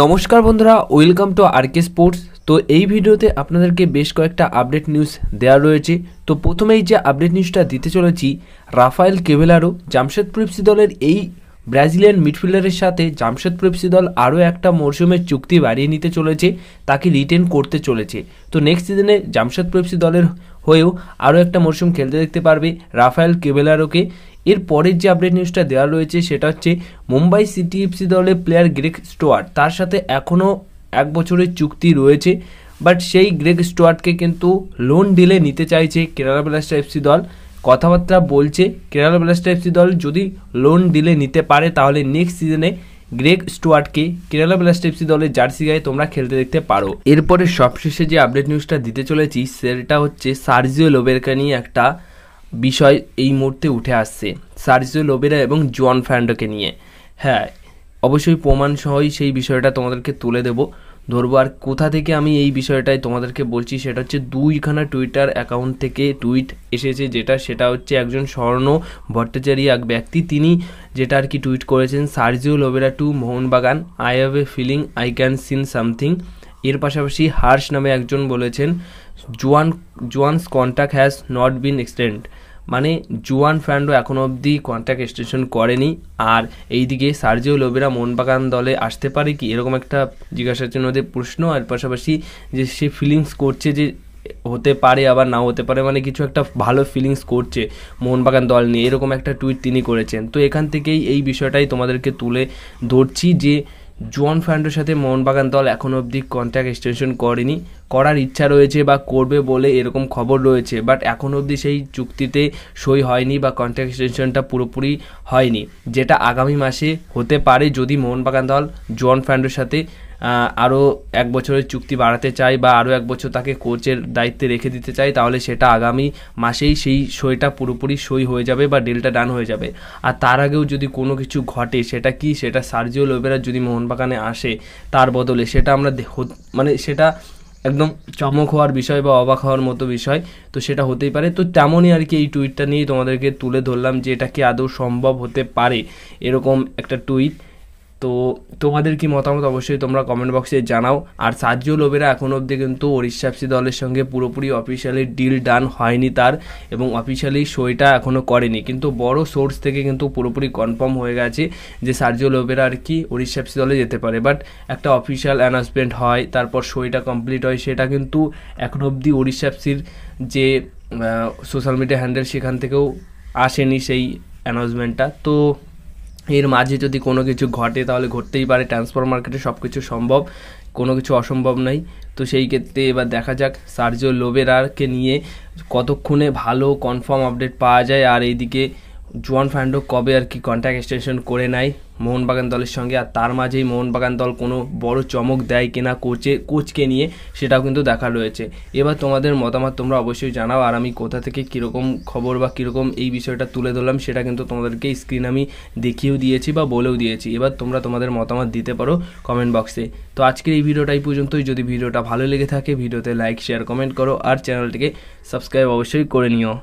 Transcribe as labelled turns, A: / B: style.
A: নমস্কার বন্ধুরা welcome to আরকে sports তো এই ভিডিওতে আপনাদেরকে বেশ কয়েকটা আপডেট নিউজ দেওয়া রয়েছে তো প্রথমেই যে আপডেট নিউজটা দিতে চলেছি রাফায়েল কেভেলারো জামশেদপুর এফসি দলের এই ব্রাজিলিয়ান মিডফিল্ডারের সাথে জামশেদপুর এফসি দল আরও একটা মরশুমের চুক্তি বাড়িয়ে নিতে চলেছে তাকে রিটেন করতে চলেছে তো নেক্সট সিজনে জামশেদপুর এফসি দলের হয়েও আরও একটা মরশুম খেলতে দেখতে পারবে রাফায়েল কেবেলারোকে এর পরের যে আপডেট নিউজটা দেওয়া রয়েছে সেটা হচ্ছে মুম্বাই সিটি এফসি দলের প্লেয়ার গ্রেক স্টোয়ার তার সাথে এখনও এক বছরের চুক্তি রয়েছে বাট সেই গ্রেগ স্টুয়ার্টকে কিন্তু লোন ডিলে নিতে চাইছে কেরালা ব্লাস্টার এফসি দল কথাবার্তা বলছে কেরালা ব্লাস্টার এফসি দল যদি লোন দিলে নিতে পারে তাহলে নেক্সট সিজনে গ্রেগ স্টুয়ার্টকে কেরালা ব্লাস্ট এফসি দলের জার্সি গায়ে তোমরা খেলতে দেখতে পারো এরপরে সবশেষে যে আপডেট নিউজটা দিতে চলেছি সেটা হচ্ছে সার্জিও লোবেরকা নিয়ে একটা বিষয় এই মুহূর্তে উঠে আসছে সার্জিও লোবেরা এবং জোয়ান ফ্যান্ডোকে নিয়ে হ্যাঁ অবশ্যই প্রমাণসহই সেই বিষয়টা তোমাদেরকে তুলে দেবো ধরবো আর কোথা থেকে আমি এই বিষয়টাই তোমাদেরকে বলছি সেটা হচ্ছে দুইখানা টুইটার অ্যাকাউন্ট থেকে টুইট এসেছে যেটা সেটা হচ্ছে একজন স্বর্ণ ভট্টাচারী এক ব্যক্তি তিনি যেটা আর কি টুইট করেছেন Sergio Lobera two Mohun Bagan I have a feeling I can scene something এর পাশাপাশি হার্স নামে একজন বলেছেন জোয়ান জোয়ানস contact has not been extend মানে জুয়ান ফ্যান্ডো এখনো অবধি কন্ট্যাক্ট এক্সটেনশন করেনি আর এইদিকে সার্জিও লোবেরা মোহনবাগান দলে আসতে পারে কি এরকম একটা জিজ্ঞাসার জন্য ওদের প্রশ্ন আর পাশাপাশি যে সে ফিলিংস করছে যে হতে পারে আবার নাও হতে পারে মানে কিছু একটা ভালো ফিলিংস করছে মোহনবাগান দল নিয়ে এরকম একটা টুইট তিনি করেছেন তো এখান থেকেই এই বিষয়টাই তোমাদেরকে তুলে ধরছি যে জোয়ান ফান্ডোর সাথে মোহনবাগান দল এখনও অবধি কন্ট্যাক্ট এক্সটেনশন করেনি করার ইচ্ছা রয়েছে বা করবে বলে এরকম খবর রয়েছে বাট এখনও অবধি সেই চুক্তিতে সই হয়নি বা কন্ট্যাক্ট এক্সটেনশনটা পুরোপুরি হয়নি যেটা আগামী মাসে হতে পারে যদি মোহনবাগান দল জোয়ান ফান্ডোর সাথে আরও এক বছরের চুক্তি বাড়াতে চাই বা আরও এক বছর তাকে কোচের দায়িত্বে রেখে দিতে চাই তাহলে সেটা আগামী মাসেই সেই সইটা পুরোপুরি সই হয়ে যাবে বা ডেলটা ডান হয়ে যাবে আর তার আগেও যদি কোনো কিছু ঘটে সেটা কি সেটা সার্জিও লোবেরা যদি মোহনবাগানে আসে তার বদলে সেটা আমরা মানে সেটা একদম চমক হওয়ার বিষয় বা অবাক হওয়ার মতো বিষয় তো সেটা হতেই পারে তো তেমনই আর কি এই টুইটটা নিয়ে তোমাদেরকে তুলে ধরলাম যে এটা কি আদৌ সম্ভব হতে পারে এরকম একটা টুইট তো তোমাদের কি মতামত অবশ্যই তোমরা কমেন্ট বক্সে জানাও আর সার্জিও লোবেরা এখন অবধি কিন্তু ওড়িশাপসি দলের সঙ্গে পুরোপুরি অফিসিয়ালি ডিল ডান হয়নি তার এবং অফিসিয়ালি সইটা এখনও করেনি কিন্তু বড় সোর্স থেকে কিন্তু পুরোপুরি কনফার্ম হয়ে গেছে যে সার্জিও লোবেরা আর কি ওড়িশাপসি দলে যেতে পারে বাট একটা অফিসিয়াল অ্যানাউন্সমেন্ট হয় তারপর সইটা কমপ্লিট হয় সেটা কিন্তু এখন অবধি ওড়িশাপসির যে সোশ্যাল মিডিয়া হ্যান্ডেল সেখান থেকেও আসেনি সেই অ্যানাউন্সমেন্টটা তো এর মাঝে যদি কোনো কিছু ঘটে তাহলে ঘটতেই পারে ট্রান্সফার মার্কেটে সব কিছু সম্ভব কোনো কিছু অসম্ভব নাই তো সেই ক্ষেত্রে এবার দেখা যাক সার্জিও লোবেরারকে নিয়ে কতক্ষণে ভালো কনফার্ম আপডেট পাওয়া যায় আর এইদিকে জুয়ান ফার্নান্ডো কবে আর কি কন্ট্যাক্ট এক্সটেনশন করে নেয় মোহনবাগান দলের সঙ্গে আর তার মাঝেই মোহনবাগান দল কোনো বড় চমক দেয় কিনা কোচে কোচকে নিয়ে সেটাও কিন্তু দেখা রয়েছে এবার তোমাদের মতামত তোমরা অবশ্যই জানাও আর আমি কোথা থেকে কীরকম খবর বা কীরকম এই বিষয়টা তুলে ধরলাম সেটা কিন্তু তোমাদেরকে স্ক্রিন আমি দেখিয়েও দিয়েছি বা বলেও দিয়েছি এবার তোমরা তোমাদের মতামত দিতে পারো কমেন্ট বক্সে তো আজকের এই ভিডিওটা এই পর্যন্তই যদি ভিডিওটা ভালো লেগে থাকে ভিডিওতে লাইক শেয়ার কমেন্ট করো আর চ্যানেলটিকে সাবস্ক্রাইব অবশ্যই করে নিও